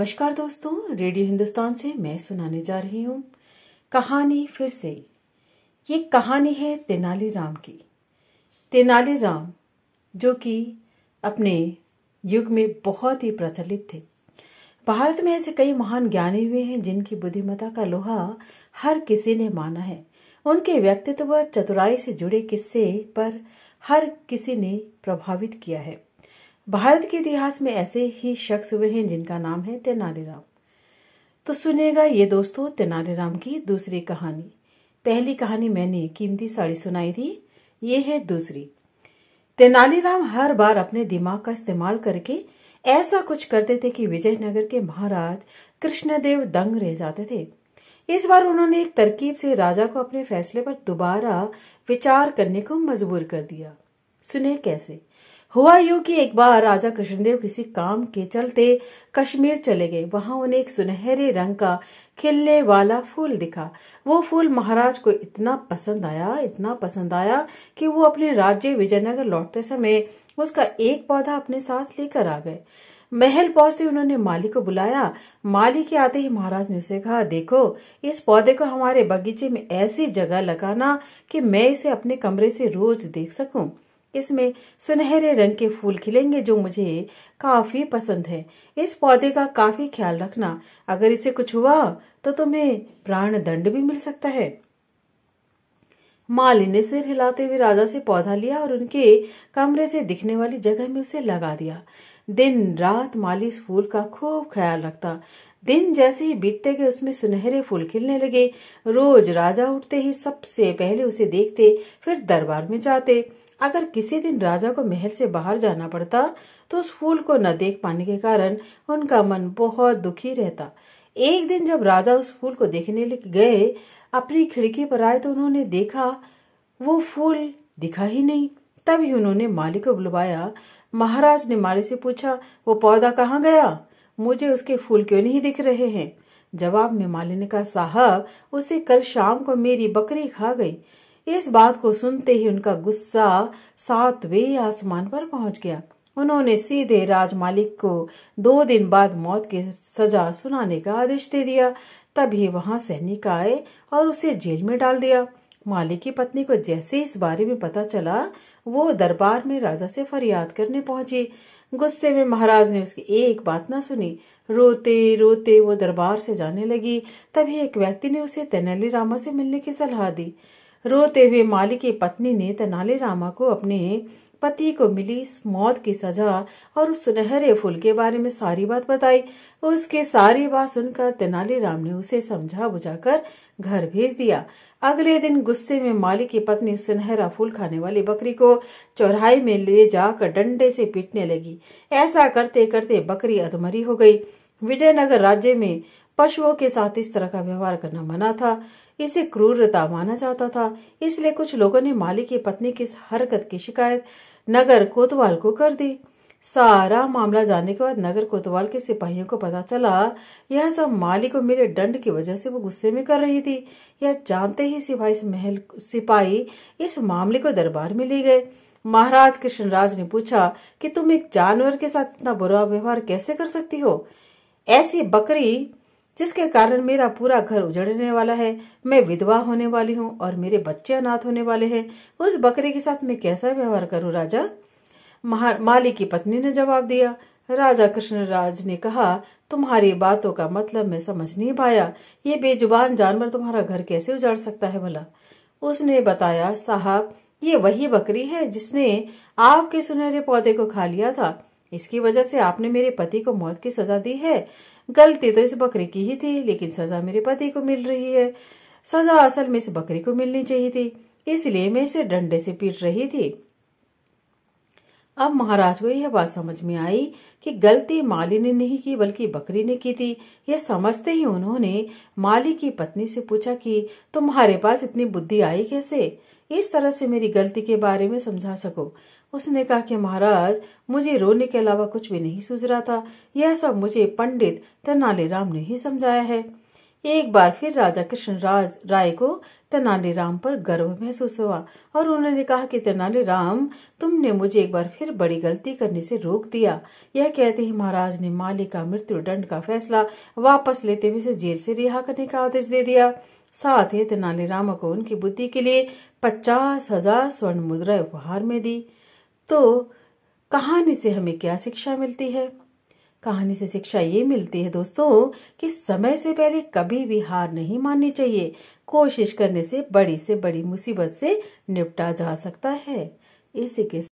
नमस्कार दोस्तों रेडियो हिंदुस्तान से मैं सुनाने जा रही हूँ कहानी फिर से ये कहानी है तेनालीराम की तेनालीराम जो कि अपने युग में बहुत ही प्रचलित थे भारत में ऐसे कई महान ज्ञानी हुए हैं जिनकी बुद्धिमता का लोहा हर किसी ने माना है उनके व्यक्तित्व व चतुराई से जुड़े किस्से पर हर किसी ने प्रभावित किया है भारत के इतिहास में ऐसे ही शख्स हुए हैं जिनका नाम है तेनालीराम तो सुनेगा ये दोस्तों तेनालीराम की दूसरी कहानी पहली कहानी मैंने कीमती साड़ी सुनाई थी ये है दूसरी तेनालीराम हर बार अपने दिमाग का इस्तेमाल करके ऐसा कुछ करते थे कि विजयनगर के महाराज कृष्णदेव दंग रह जाते थे इस बार उन्होंने एक तरकीब से राजा को अपने फैसले पर दोबारा विचार करने को मजबूर कर दिया सुने कैसे हुआ यूं कि एक बार राजा कृष्णदेव किसी काम के चलते कश्मीर चले गए वहां उन्हें एक सुनहरे रंग का खिलने वाला फूल दिखा वो फूल महाराज को इतना पसंद आया इतना पसंद आया कि वो अपने राज्य विजयनगर लौटते समय उसका एक पौधा अपने साथ लेकर आ गए महल पहुंचते उन्होंने माली को बुलाया माली के आते ही महाराज ने उसे कहा देखो इस पौधे को हमारे बगीचे में ऐसी जगह लगाना कि मैं इसे अपने कमरे से रोज देख सकूं। इसमें सुनहरे रंग के फूल खिलेंगे जो मुझे काफी पसंद है इस पौधे का काफी ख्याल रखना अगर इसे कुछ हुआ तो तुम्हें प्राण दंड भी मिल सकता है माली ने सिर हिलाते हुए राजा से पौधा लिया और उनके कमरे से दिखने वाली जगह में उसे लगा दिया दिन रात माली इस फूल का खूब ख्याल रखता दिन जैसे ही बीतते गए उसमें सुनहरे फूल खिलने लगे रोज राजा उठते ही सबसे पहले उसे देखते फिर दरबार में जाते अगर किसी दिन राजा को महल से बाहर जाना पड़ता तो उस फूल को न देख पाने के कारण उनका मन बहुत दुखी रहता एक दिन जब राजा उस फूल को देखने गए अपनी खिड़की पर आए तो उन्होंने देखा वो फूल दिखा ही नहीं तभी उन्होंने माली को बुलवाया महाराज ने माली से पूछा वो पौधा कहाँ गया मुझे उसके फूल क्यों नहीं दिख रहे हैं जवाब में माली ने कहा साहब उसे कल शाम को मेरी बकरी खा गई इस बात को सुनते ही उनका गुस्सा सातवें आसमान पर पहुंच गया उन्होंने सीधे राज मालिक को दो दिन बाद मौत की सजा सुनाने का आदेश दे दिया तभी वहां सैनिक आए और उसे जेल में डाल दिया मालिक की पत्नी को जैसे इस बारे में पता चला वो दरबार में राजा से फरियाद करने पहुंची गुस्से में महाराज ने उसकी एक बात ना सुनी रोते रोते वो दरबार से जाने लगी तभी एक व्यक्ति ने उसे तेनाली रामा से मिलने की सलाह दी रोते हुए माली की पत्नी ने तेनालीरामा को अपने पति को मिली इस मौत की सजा और उस सुनहरे फूल के बारे में सारी बात बताई उसके सारी बात सुनकर तेनालीराम ने उसे समझा बुझाकर घर भेज दिया अगले दिन गुस्से में माली की पत्नी सुनहरा फूल खाने वाली बकरी को चौराहे में ले जाकर डंडे से पीटने लगी ऐसा करते करते बकरी अधमरी हो गई विजयनगर राज्य में पशुओं के साथ इस तरह का व्यवहार करना मना था इसे क्रूरता माना जाता था इसलिए कुछ लोगों ने माली की पत्नी की इस हरकत की शिकायत नगर कोतवाल को कर दी सारा मामला जानने के बाद नगर कोतवाल के सिपाहियों को पता चला यह सब माली को मिले दंड की वजह से वो गुस्से में कर रही थी यह जानते ही सिपाही महल सिपाही इस मामले को दरबार में ले गए महाराज कृष्णराज ने पूछा कि तुम एक जानवर के साथ इतना बुरा व्यवहार कैसे कर सकती हो ऐसी बकरी जिसके कारण मेरा पूरा घर उजड़ने वाला है मैं विधवा होने वाली हूँ और मेरे बच्चे अनाथ होने वाले हैं उस बकरे के साथ मैं कैसा व्यवहार करूँ राजा माली की पत्नी ने जवाब दिया राजा कृष्णराज ने कहा तुम्हारी बातों का मतलब मैं समझ नहीं पाया ये बेजुबान जानवर तुम्हारा घर कैसे उजाड़ सकता है भला उसने बताया साहब ये वही बकरी है जिसने आपके सुनहरे पौधे को खा लिया था इसकी वजह से आपने मेरे पति को मौत की सजा दी है गलती तो इस बकरी की ही थी लेकिन सजा मेरे पति को मिल रही है सजा असल में इस बकरी को मिलनी चाहिए थी इसलिए मैं इसे डंडे से पीट रही थी अब महाराज को यह बात समझ में आई कि गलती माली ने नहीं की बल्कि बकरी ने की थी यह समझते ही उन्होंने माली की पत्नी से पूछा कि तुम्हारे पास इतनी बुद्धि आई कैसे इस तरह से मेरी गलती के बारे में समझा सको उसने कहा कि महाराज मुझे रोने के अलावा कुछ भी नहीं सूझ रहा था यह सब मुझे पंडित तेनालीराम ने ही समझाया है एक बार फिर राजा कृष्णराज राय को तेनालीराम पर गर्व महसूस हुआ और उन्होंने कहा कि तेनालीराम तुमने मुझे एक बार फिर बड़ी गलती करने से रोक दिया यह कहते ही महाराज ने माली का मृत्यु दंड का फैसला वापस लेते हुए उसे जेल से रिहा करने का आदेश दे दिया साथ ही तेनालीराम को उनकी बुद्धि के लिए पचास हजार स्वर्ण मुद्रा उपहार में दी तो कहानी से हमें क्या शिक्षा मिलती है कहानी से शिक्षा ये मिलती है दोस्तों कि समय से पहले कभी भी हार नहीं माननी चाहिए कोशिश करने से बड़ी से बड़ी मुसीबत से निपटा जा सकता है इसी के